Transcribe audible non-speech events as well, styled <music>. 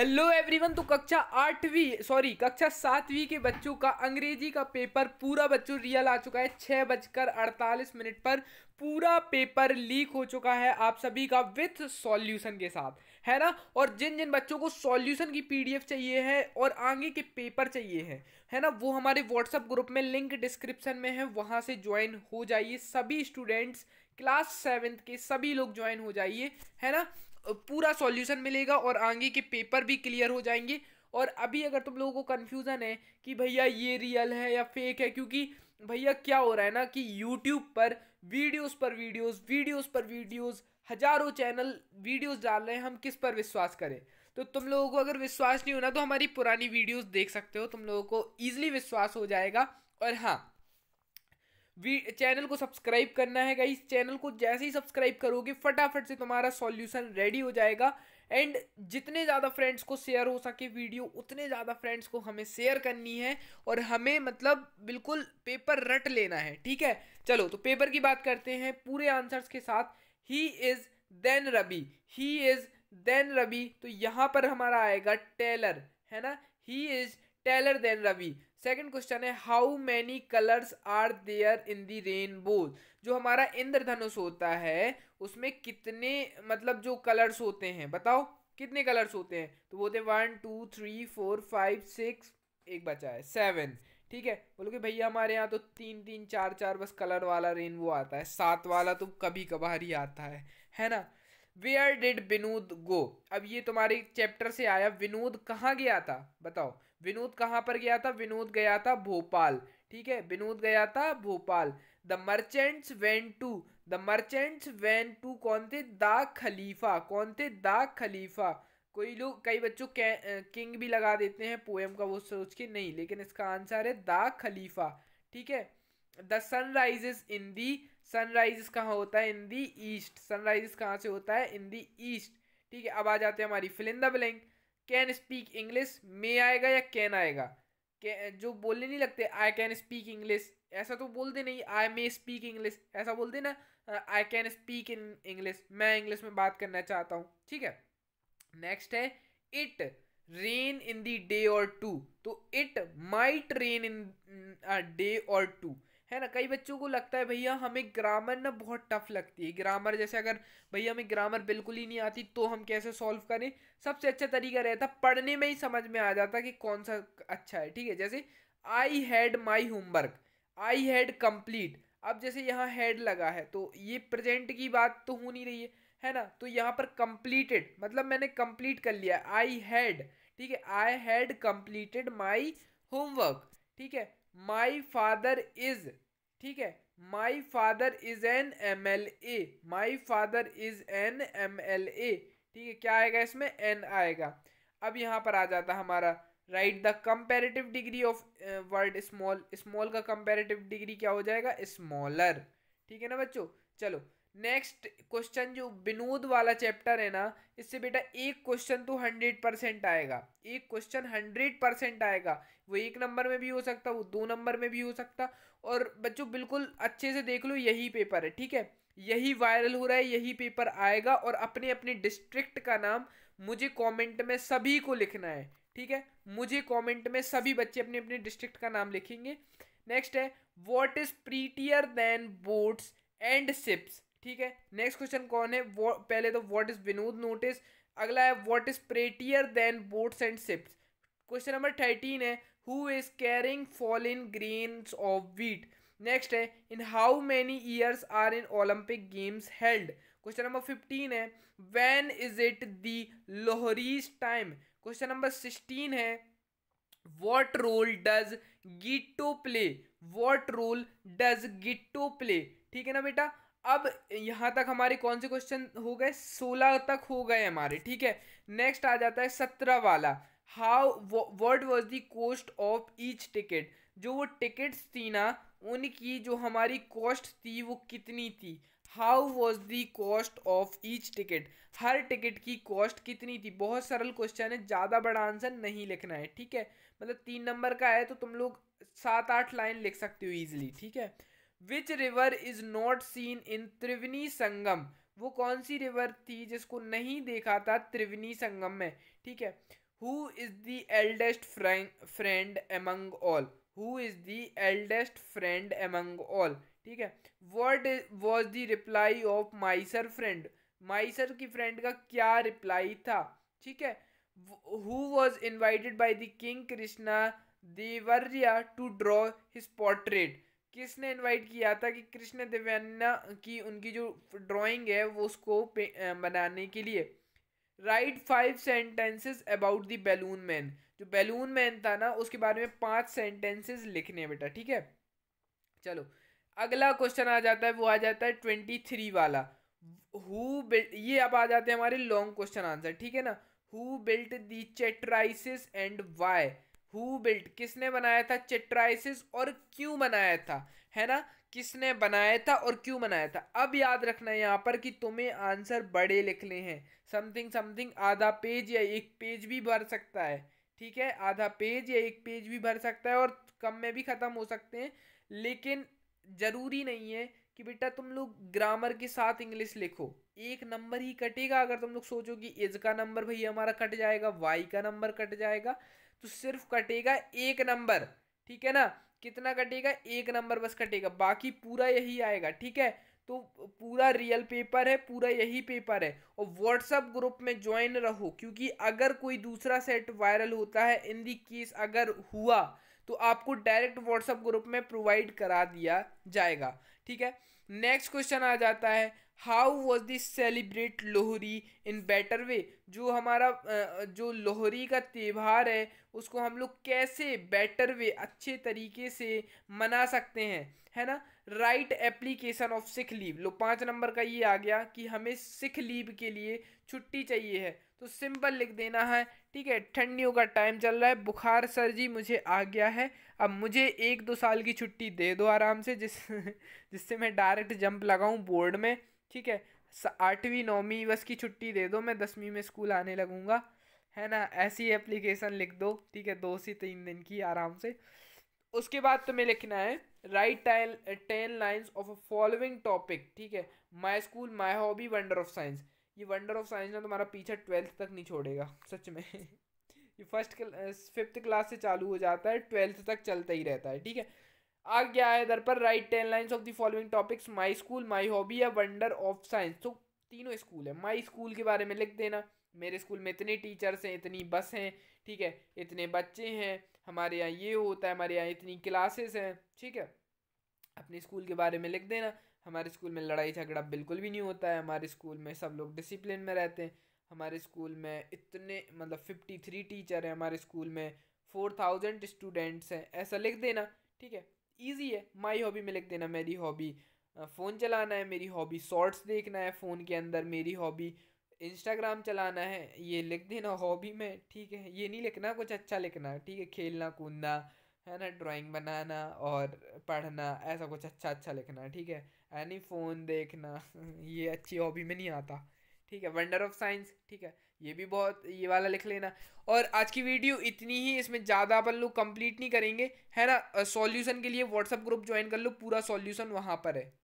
hello everyone तो कक्षा आठवीं सॉरी कक्षा सातवीं के बच्चों का अंग्रेजी का पेपर पूरा बच्चों रियल आ चुका है छः बजकर अड़तालीस मिनट पर पूरा पेपर लीक हो चुका है आप सभी का विथ सॉल्यूशन के साथ है ना और जिन जिन बच्चों को सॉल्यूशन की पीडीएफ चाहिए है और आगे के पेपर चाहिए है है ना वो हमारे व्हाट्सएप ग्रुप में लिंक डिस्क्रिप्शन में है वहाँ से ज्वाइन हो जाइए सभी स्टूडेंट्स क्लास सेवेंथ के सभी लोग ज्वाइन हो जाइए है ना पूरा सॉल्यूशन मिलेगा और आगे के पेपर भी क्लियर हो जाएंगे और अभी अगर तुम लोगों को कन्फ्यूज़न है कि भैया ये रियल है या फेक है क्योंकि भैया क्या हो रहा है ना कि यूट्यूब पर वीडियोस पर वीडियोस वीडियोस पर वीडियोस हजारों चैनल वीडियोस डाल रहे हैं हम किस पर विश्वास करें तो तुम लोगों को अगर विश्वास नहीं होना तो हमारी पुरानी वीडियोस देख सकते हो तुम लोगों को ईजिली विश्वास हो जाएगा और हाँ वी चैनल को सब्सक्राइब करना है गाइस चैनल को जैसे ही सब्सक्राइब करोगे फटाफट से तुम्हारा सॉल्यूशन रेडी हो जाएगा एंड जितने ज़्यादा फ्रेंड्स को शेयर हो सके वीडियो उतने ज़्यादा फ्रेंड्स को हमें शेयर करनी है और हमें मतलब बिल्कुल पेपर रट लेना है ठीक है चलो तो पेपर की बात करते हैं पूरे आंसर्स के साथ he is than Ravi he is than Ravi तो यहाँ पर हमारा आएगा टेलर है ना he is taller than Ravi second question है how many colours are there in the rainbow जो हमारा इंद्रधनुष होता है उसमें कितने मतलब जो कलर्स होते हैं बताओ कितने कलर्स होते हैं तो वो होते one two three four five six एक बचा है सेवन ठीक है बोलो कि भैया हमारे यहाँ तो तीन तीन चार चार बस कलर वाला रेनबो आता है सात वाला तो कभी कभार ही आता है है ना वेयर डिड विनोद गो अब ये तुम्हारे चैप्टर से आया विनोद कहाँ गया था बताओ विनोद कहाँ पर गया था विनोद गया था भोपाल ठीक है विनोद गया था Bhopal the merchants went to the merchants went to कौन थे द खलीफा कौन थे द खलीफा कोई लोग कई बच्चों किंग भी लगा देते हैं पोएम का वो सोच के नहीं लेकिन इसका आंसर है द खलीफा ठीक है the rise in the sunrise कहाँ होता है इन दी ईस्ट सनराइज कहाँ से होता है इन दी ईस्ट ठीक है अब आ जाते हैं हमारी fill in the blank can speak English मे आएगा या कैन आएगा जो बोलने नहीं लगते आई कैन स्पीक इंग्लिश ऐसा तो बोलते नहीं आई मे स्पीक इंग्लिश ऐसा बोलते ना I can speak in English मैं इंग्लिश में बात करना चाहता हूँ ठीक है नेक्स्ट है it rain in the day और टू तो it might rain in day और टू है ना कई बच्चों को लगता है भैया हमें ग्रामर ना बहुत टफ लगती है ग्रामर जैसे अगर भैया हमें ग्रामर बिल्कुल ही नहीं आती तो हम कैसे सॉल्व करें सबसे अच्छा तरीका रहता पढ़ने में ही समझ में आ जाता कि कौन सा अच्छा है ठीक है जैसे I had my homework I had complete अब जैसे यहाँ हैड लगा है तो ये प्रेजेंट की बात तो हो नहीं रही है है ना तो यहाँ पर कंप्लीटेड मतलब मैंने कंप्लीट कर लिया आई हैड ठीक है I had completed my homework ठीक है माई फादर इज ठीक है my father is an M L A my father is an M L A ठीक है क्या आएगा इसमें एन आएगा अब यहाँ पर आ जाता हमारा write the comparative degree of word small small का कंपेरेटिव डिग्री क्या हो जाएगा स्मॉलर ठीक है ना बच्चों चलो नेक्स्ट क्वेश्चन जो विनोद वाला चैप्टर है ना इससे बेटा एक क्वेश्चन तो हंड्रेड परसेंट आएगा एक क्वेश्चन हंड्रेड परसेंट आएगा वो एक नंबर में भी हो सकता वो दो नंबर में भी हो सकता और बच्चों बिल्कुल अच्छे से देख लो यही पेपर है ठीक है यही वायरल हो रहा है यही पेपर आएगा और अपने अपने डिस्ट्रिक्ट का नाम मुझे कॉमेंट में सभी को लिखना है ठीक है मुझे कॉमेंट में सभी बच्चे अपने अपने डिस्ट्रिक्ट का नाम लिखेंगे नेक्स्ट है what is prettier than boats and ships ठीक है नेक्स्ट क्वेश्चन कौन है वो पहले तो व्हाट इज विनोद नोटिस अगला है what is prettier than boats and ships question number thirteen है who is carrying fall in grains of wheat next है in how many years are in Olympic games held question number fifteen है when is it the Lohri's time question number sixteen है what role does Giotto play what role does Giotto play ठीक है ना बेटा अब यहाँ तक हमारे कौन से क्वेश्चन हो गए सोलह तक हो गए हमारे ठीक है नेक्स्ट आ जाता है सत्रह वाला how word was the cost of each ticket जो वो टिकट्स थी ना उनकी जो हमारी कॉस्ट थी वो कितनी थी how was the cost of each ticket हर टिकट की कॉस्ट कितनी थी बहुत सरल क्वेश्चन है ज़्यादा बड़ा आंसर नहीं लिखना है ठीक है मतलब तीन नंबर का है तो तुम लोग सात आठ लाइन लिख सकते हो ईजिली ठीक है which river is not seen in Triveni Sangam वो कौन सी रिवर थी जिसको नहीं देखा था त्रिवेणी संगम में ठीक है who is the eldest friend among all who is the eldest friend among all ठीक है what was the reply of miser friend miser की फ्रेंड का क्या रिप्लाई था ठीक है who was invited by the king Krishna Devaraya to draw his portrait किसने invite किया था कि कृष्ण दिव्यान्ना की उनकी जो ड्राइंग है वो उसको बनाने के लिए write five sentences about the balloon man जो बैलून मैन था ना उसके बारे में पांच सेंटेंसेस लिखने बेटा ठीक है चलो अगला क्वेश्चन आ जाता है वो आ जाता है ट्वेंटी थ्री वाला हु ये अब आ जाते हैं हमारे लॉन्ग क्वेश्चन आंसर ठीक है ना हु बिल्ट दी चेट्राइसिस एंड वाई हु बिल्ट किसने बनाया था चेट्राइसिस और क्यों बनाया था है ना किसने बनाया था और क्यों बनाया था अब याद रखना है यहाँ पर कि तुम्हें आंसर बड़े लिखने हैं समथिंग समथिंग आधा पेज या एक पेज भी भर सकता है ठीक है आधा पेज या एक पेज भी भर सकता है और कम में भी ख़त्म हो सकते हैं लेकिन ज़रूरी नहीं है कि बेटा तुम लोग ग्रामर के साथ इंग्लिश लिखो एक नंबर ही कटेगा अगर तुम लोग सोचो कि इज का नंबर भैया हमारा कट जाएगा वाई का नंबर कट जाएगा तो सिर्फ कटेगा एक नंबर ठीक है ना कितना कटेगा एक नंबर बस कटेगा बाकी पूरा यही आएगा ठीक है तो पूरा रियल पेपर है पूरा यही पेपर है और व्हाट्सअप ग्रुप में ज्वाइन रहो क्योंकि अगर कोई दूसरा सेट वायरल होता है इन दी केस अगर हुआ तो आपको डायरेक्ट व्हाट्सअप ग्रुप में प्रोवाइड करा दिया जाएगा ठीक है नेक्स्ट क्वेश्चन आ जाता है how was this celebrate Lohri in better way जो हमारा जो लोहरी का त्यौहार है उसको हम लोग कैसे बेटर वे अच्छे तरीके से मना सकते हैं है ना write application of sick leave लो पाँच नंबर का ये आ गया कि हमें सिख लीव के लिए छुट्टी चाहिए है तो सिंपल लिख देना है ठीक है ठंडियों का टाइम चल रहा है बुखार सर जी मुझे आ गया है अब मुझे एक दो साल की छुट्टी दे दो आराम से जिस <laughs> जिससे मैं डायरेक्ट जंप लगाऊं बोर्ड में ठीक है आठवीं नौवीं बस की छुट्टी दे दो मैं दसवीं में स्कूल आने लगूँगा है ना ऐसी एप्लीकेशन लिख दो ठीक है दो से तीन दिन की आराम से उसके बाद तुम्हें लिखना है write ten ten lines of a following topic ठीक है my school my hobby wonder of science ये वंडर ऑफ साइंस ना तुम्हारा पीछा ट्वेल्थ तक नहीं छोड़ेगा सच में <laughs> ये फर्स्ट फिफ्थ क्लास से चालू हो जाता है ट्वेल्थ तक चलता ही रहता है ठीक है आ गया है इधर पर write ten lines of the following topics my school my hobby या वंडर ऑफ साइंस तो तीनों स्कूल है माई स्कूल के बारे में लिख देना मेरे स्कूल में इतने टीचर्स हैं इतनी बस हैं ठीक है इतने बच्चे हैं हमारे यहाँ ये होता है हमारे यहाँ इतनी क्लासेस हैं ठीक है अपने स्कूल के बारे में लिख देना हमारे स्कूल में लड़ाई झगड़ा बिल्कुल भी नहीं होता है हमारे स्कूल में सब लोग डिसिप्लिन में रहते हैं हमारे स्कूल में इतने मतलब फिफ्टी थ्री टीचर हैं हमारे स्कूल में फोर थाउजेंड स्टूडेंट्स हैं ऐसा लिख देना ठीक है ईजी है माई हॉबी में लिख देना मेरी हॉबी फ़ोन चलाना है मेरी हॉबी शॉर्ट्स देखना है फ़ोन के अंदर मेरी हॉबी इंस्टाग्राम चलाना है ये लिख देना हॉबी में ठीक है ये नहीं लिखना कुछ अच्छा लिखना ठीक है खेलना कूदना है ना ड्राइंग बनाना और पढ़ना ऐसा कुछ अच्छा अच्छा लिखना ठीक है यानी फ़ोन देखना <laughs> ये अच्छी हॉबी में नहीं आता ठीक है वंडर ऑफ साइंस ठीक है ये भी बहुत ये वाला लिख लेना और आज की वीडियो इतनी ही इसमें ज़्यादा अपन लोग कंप्लीट नहीं करेंगे है ना सॉल्यूशन के लिए व्हाट्सअप ग्रुप ज्वाइन कर लो पूरा सॉल्यूशन वहाँ पर है